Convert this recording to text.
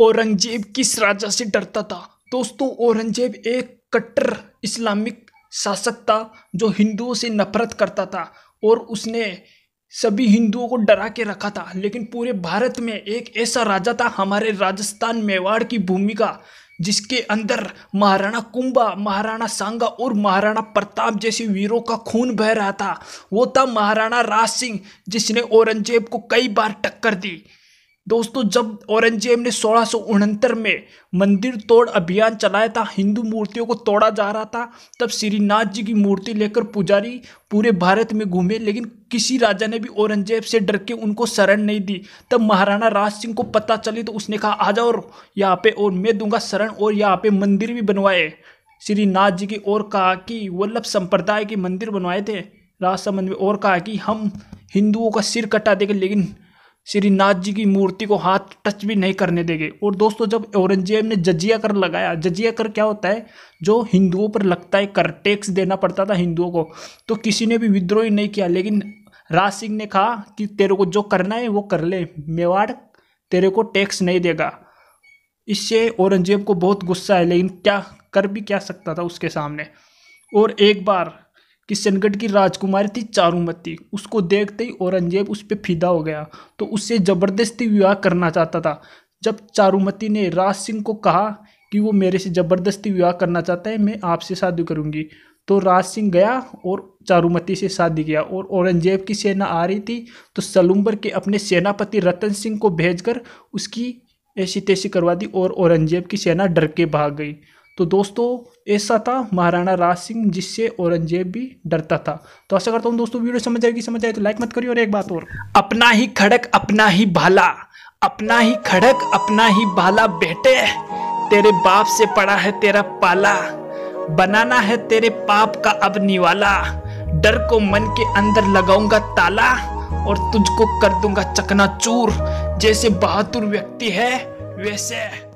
औरंगजेब किस राजा से डरता था दोस्तों औरंगजेब एक कट्टर इस्लामिक शासक था जो हिंदुओं से नफरत करता था और उसने सभी हिंदुओं को डरा के रखा था लेकिन पूरे भारत में एक ऐसा राजा था हमारे राजस्थान मेवाड़ की भूमि का जिसके अंदर महाराणा कुंभा महाराणा सांगा और महाराणा प्रताप जैसे वीरों का खून बह रहा था वो था महाराणा राज सिंह जिसने औरंगजेब को कई बार टक्कर दी दोस्तों जब औरंगजेब ने सोलह में मंदिर तोड़ अभियान चलाया था हिंदू मूर्तियों को तोड़ा जा रहा था तब श्रीनाथ जी की मूर्ति लेकर पुजारी पूरे भारत में घूमे लेकिन किसी राजा ने भी औरंगजेब से डर के उनको शरण नहीं दी तब महाराणा राज सिंह को पता चली तो उसने कहा आ जाओ यहाँ पे और मैं दूंगा शरण और यहाँ पे मंदिर भी बनवाए श्रीनाथ जी की ओर कहा कि वल्लभ संप्रदाय के मंदिर बनवाए थे राजसमंद में और कहा कि हम हिंदुओं का सिर कटा देंगे लेकिन श्रीनाथ जी की मूर्ति को हाथ टच भी नहीं करने देंगे और दोस्तों जब औरंगजेब ने जजिया कर लगाया जजिया कर क्या होता है जो हिंदुओं पर लगता है कर टैक्स देना पड़ता था हिंदुओं को तो किसी ने भी विद्रोह नहीं किया लेकिन राज सिंह ने कहा कि तेरे को जो करना है वो कर ले मेवाड़ तेरे को टैक्स नहीं देगा इससे औरंगजेब को बहुत गुस्सा है लेकिन क्या कर भी क्या सकता था उसके सामने और एक बार किशनगढ़ की राजकुमारी थी चारूमती उसको देखते ही औरंगजेब उस पर फिदा हो गया तो उससे ज़बरदस्ती विवाह करना चाहता था जब चारूमती ने राज सिंह को कहा कि वो मेरे से ज़बरदस्ती विवाह करना चाहता है मैं आपसे शादी करूँगी तो राज सिंह गया और चारूमती से शादी किया और औरंगजेब की सेना आ रही थी तो सलुम्बर के अपने सेनापति रतन सिंह को भेजकर उसकी ऐसी तैसी करवा दी और औरंगजेब की सेना डर के भाग गई तो दोस्तों ऐसा था महाराणा राज सिंह जिससे औरंगजेब भी डरता था तो ऐसा करता हूँ दोस्तों वीडियो समझ आएगी समझ आए तो लाइक मत करिए और एक बात और अपना ही खड़क अपना ही भाला अपना ही खड़क अपना ही भाला बेटे तेरे बाप से पड़ा है तेरा पाला बनाना है तेरे पाप का अब निवाला डर को मन के अंदर लगाऊंगा ताला और तुझको कर दूंगा चकना जैसे बहादुर व्यक्ति है वैसे